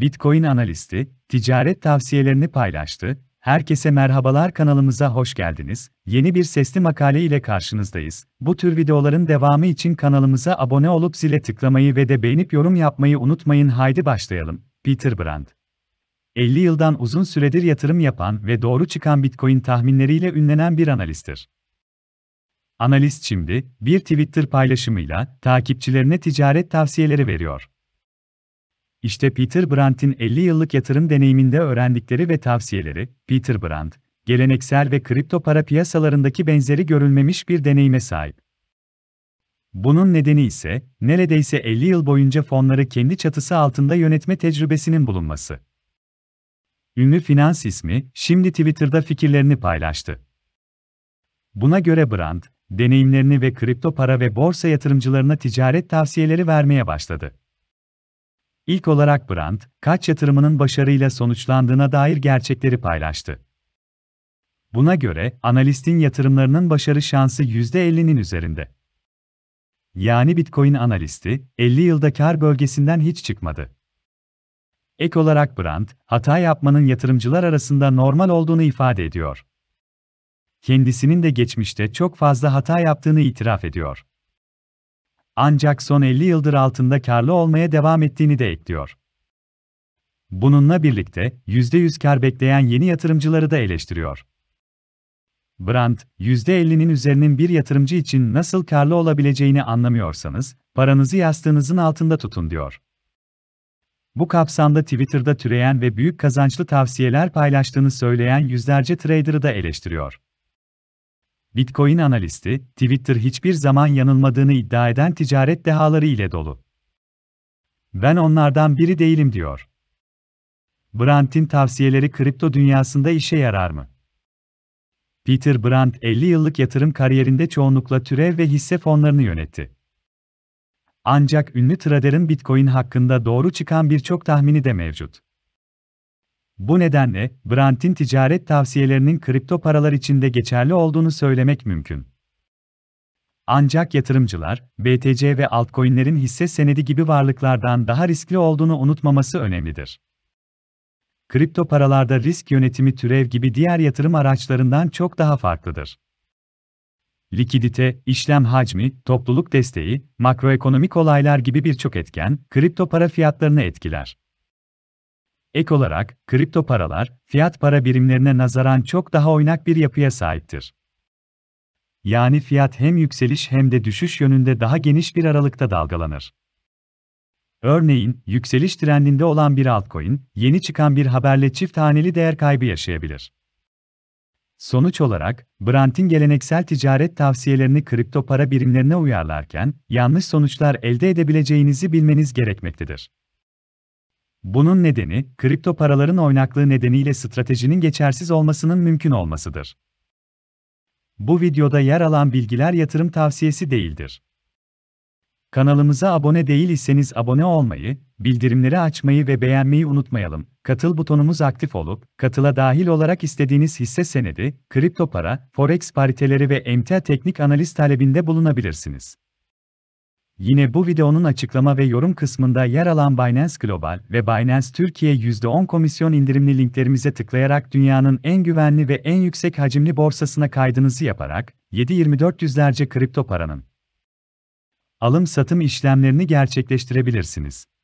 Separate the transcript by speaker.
Speaker 1: Bitcoin analisti, ticaret tavsiyelerini paylaştı. Herkese merhabalar kanalımıza hoş geldiniz. Yeni bir sesli makale ile karşınızdayız. Bu tür videoların devamı için kanalımıza abone olup zile tıklamayı ve de beğenip yorum yapmayı unutmayın. Haydi başlayalım. Peter Brand 50 yıldan uzun süredir yatırım yapan ve doğru çıkan Bitcoin tahminleriyle ünlenen bir analisttir. Analist şimdi, bir Twitter paylaşımıyla takipçilerine ticaret tavsiyeleri veriyor. İşte Peter Brandt'in 50 yıllık yatırım deneyiminde öğrendikleri ve tavsiyeleri, Peter Brandt, geleneksel ve kripto para piyasalarındaki benzeri görülmemiş bir deneyime sahip. Bunun nedeni ise, neredeyse 50 yıl boyunca fonları kendi çatısı altında yönetme tecrübesinin bulunması. Ünlü finans ismi, şimdi Twitter'da fikirlerini paylaştı. Buna göre Brandt, deneyimlerini ve kripto para ve borsa yatırımcılarına ticaret tavsiyeleri vermeye başladı. İlk olarak Brandt, kaç yatırımının başarıyla sonuçlandığına dair gerçekleri paylaştı. Buna göre, analistin yatırımlarının başarı şansı %50'nin üzerinde. Yani Bitcoin analisti, 50 yılda kar bölgesinden hiç çıkmadı. Ek olarak Brandt, hata yapmanın yatırımcılar arasında normal olduğunu ifade ediyor. Kendisinin de geçmişte çok fazla hata yaptığını itiraf ediyor ancak son 50 yıldır altında karlı olmaya devam ettiğini de ekliyor. Bununla birlikte, %100 kar bekleyen yeni yatırımcıları da eleştiriyor. Brand, %50'nin üzerinin bir yatırımcı için nasıl karlı olabileceğini anlamıyorsanız, paranızı yastığınızın altında tutun diyor. Bu kapsamda Twitter'da türeyen ve büyük kazançlı tavsiyeler paylaştığını söyleyen yüzlerce trader'ı da eleştiriyor. Bitcoin analisti, Twitter hiçbir zaman yanılmadığını iddia eden ticaret dehaları ile dolu. Ben onlardan biri değilim diyor. Brandt'in tavsiyeleri kripto dünyasında işe yarar mı? Peter Brandt 50 yıllık yatırım kariyerinde çoğunlukla türev ve hisse fonlarını yönetti. Ancak ünlü traderin Bitcoin hakkında doğru çıkan birçok tahmini de mevcut. Bu nedenle, Brantin ticaret tavsiyelerinin kripto paralar içinde geçerli olduğunu söylemek mümkün. Ancak yatırımcılar, BTC ve altcoin'lerin hisse senedi gibi varlıklardan daha riskli olduğunu unutmaması önemlidir. Kripto paralarda risk yönetimi türev gibi diğer yatırım araçlarından çok daha farklıdır. Likidite, işlem hacmi, topluluk desteği, makroekonomik olaylar gibi birçok etken kripto para fiyatlarını etkiler. Ek olarak, kripto paralar, fiyat para birimlerine nazaran çok daha oynak bir yapıya sahiptir. Yani fiyat hem yükseliş hem de düşüş yönünde daha geniş bir aralıkta dalgalanır. Örneğin, yükseliş trendinde olan bir altcoin, yeni çıkan bir haberle çift haneli değer kaybı yaşayabilir. Sonuç olarak, Brant'in geleneksel ticaret tavsiyelerini kripto para birimlerine uyarlarken, yanlış sonuçlar elde edebileceğinizi bilmeniz gerekmektedir. Bunun nedeni, kripto paraların oynaklığı nedeniyle stratejinin geçersiz olmasının mümkün olmasıdır. Bu videoda yer alan bilgiler yatırım tavsiyesi değildir. Kanalımıza abone değil iseniz abone olmayı, bildirimleri açmayı ve beğenmeyi unutmayalım. Katıl butonumuz aktif olup, katıla dahil olarak istediğiniz hisse senedi, kripto para, forex pariteleri ve emtia teknik analiz talebinde bulunabilirsiniz. Yine bu videonun açıklama ve yorum kısmında yer alan Binance Global ve Binance Türkiye %10 komisyon indirimli linklerimize tıklayarak dünyanın en güvenli ve en yüksek hacimli borsasına kaydınızı yaparak 7/24 yüzlerce kripto paranın alım-satım işlemlerini gerçekleştirebilirsiniz.